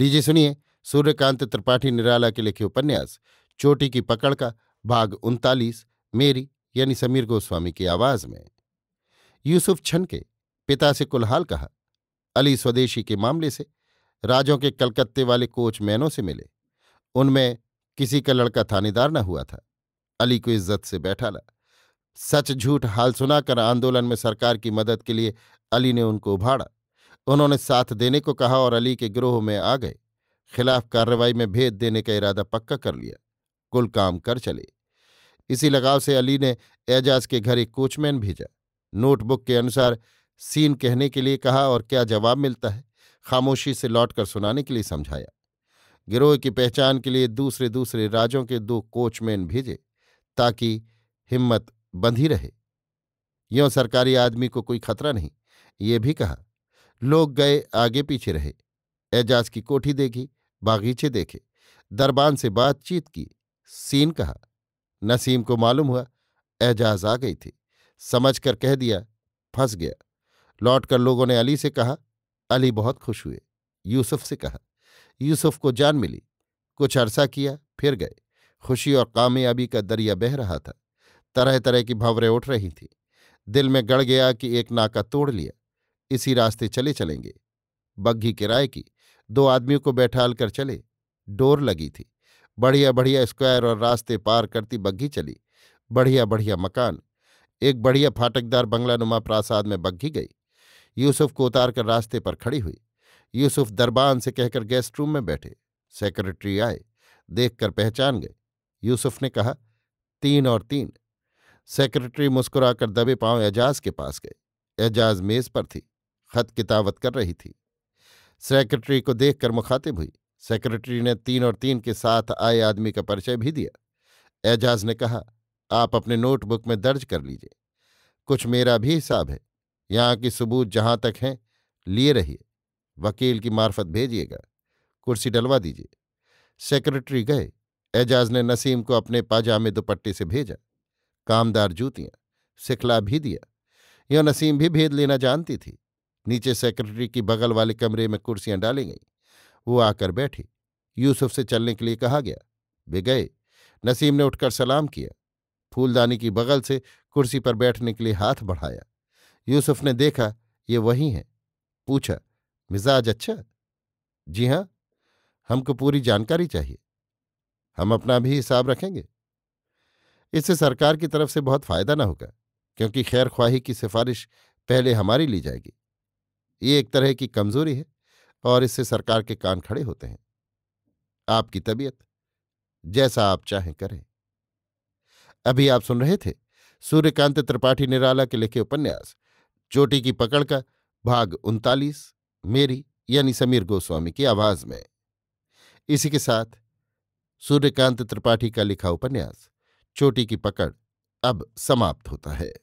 लीजिए सुनिए सूर्यकांत त्रिपाठी निराला के लिखे उपन्यास चोटी की पकड़ का भाग उनतालीस मेरी यानी समीर गोस्वामी की आवाज में यूसुफ छन के पिता से कुलहाल कहा अली स्वदेशी के मामले से राजों के कलकत्ते वाले कोचमैनों से मिले उनमें किसी का लड़का थानेदार न हुआ था अली को इज्जत से ला सच झूठ हाल सुनाकर आंदोलन में सरकार की मदद के लिए अली ने उनको उभाड़ा उन्होंने साथ देने को कहा और अली के गिरोह में आ गए खिलाफ कार्रवाई में भेद देने का इरादा पक्का कर लिया कुल काम कर चले इसी लगाव से अली ने एजाज के घर एक कोचमैन भेजा नोटबुक के अनुसार सीन कहने के लिए कहा और क्या जवाब मिलता है खामोशी से लौटकर सुनाने के लिए समझाया गिरोह की पहचान के लिए दूसरे दूसरे राज्यों के दो कोचमैन भेजे ताकि हिम्मत बंधी रहे यों सरकारी आदमी को कोई खतरा नहीं ये भी कहा लोग गए आगे पीछे रहे एजाज की कोठी देखी बागीचे देखे दरबान से बातचीत की सीन कहा नसीम को मालूम हुआ एजाज आ गई थी समझ कर कह दिया फंस गया लौटकर लोगों ने अली से कहा अली बहुत खुश हुए यूसुफ से कहा यूसुफ को जान मिली कुछ अरसा किया फिर गए खुशी और कामयाबी का दरिया बह रहा था तरह तरह की भंवरें उठ रही थी दिल में गड़ गया कि एक नाका तोड़ लिया इसी रास्ते चले चलेंगे बग्घी किराए की दो आदमियों को बैठाल कर चले डोर लगी थी बढ़िया बढ़िया स्क्वायर और रास्ते पार करती बग्घी चली बढ़िया बढ़िया मकान एक बढ़िया फाटकदार बंगला नुमा प्रासाद में बग्घी गई यूसुफ को उतार कर रास्ते पर खड़ी हुई यूसुफ दरबान से कहकर गेस्ट रूम में बैठे सेक्रेटरी आए देखकर पहचान गए यूसुफ ने कहा तीन और तीन सेक्रेटरी मुस्कुराकर दबे पांव एजाज के पास गए एजाज मेज पर थी खत किताबत कर रही थी सेक्रेटरी को देखकर मुखातिब हुई सेक्रेटरी ने तीन और तीन के साथ आए आदमी का परिचय भी दिया एजाज ने कहा आप अपने नोटबुक में दर्ज कर लीजिए कुछ मेरा भी हिसाब है यहाँ की सबूत जहाँ तक हैं लिए रहिए वकील की मार्फत भेजिएगा कुर्सी डलवा दीजिए सेक्रेटरी गए एजाज ने नसीम को अपने पाजामे दुपट्टे से भेजा कामदार जूतियाँ सिखला भी दिया यह नसीम भी भेद लेना जानती थी नीचे सेक्रेटरी की बगल वाले कमरे में कुर्सियां डाली गईं वो आकर बैठी यूसुफ से चलने के लिए कहा गया वे गए नसीम ने उठकर सलाम किया फूलदानी की बगल से कुर्सी पर बैठने के लिए हाथ बढ़ाया यूसुफ ने देखा ये वही है पूछा मिजाज अच्छा जी हाँ हमको पूरी जानकारी चाहिए हम अपना भी हिसाब रखेंगे इससे सरकार की तरफ से बहुत फायदा ना होगा क्योंकि खैर ख्वाही की सिफारिश पहले हमारी ली जाएगी ये एक तरह की कमजोरी है और इससे सरकार के कान खड़े होते हैं आपकी तबीयत जैसा आप चाहें करें अभी आप सुन रहे थे सूर्यकांत त्रिपाठी निराला के लिखे उपन्यास चोटी की पकड़ का भाग उनतालीस मेरी यानी समीर गोस्वामी की आवाज में इसी के साथ सूर्यकांत त्रिपाठी का लिखा उपन्यास चोटी की पकड़ अब समाप्त होता है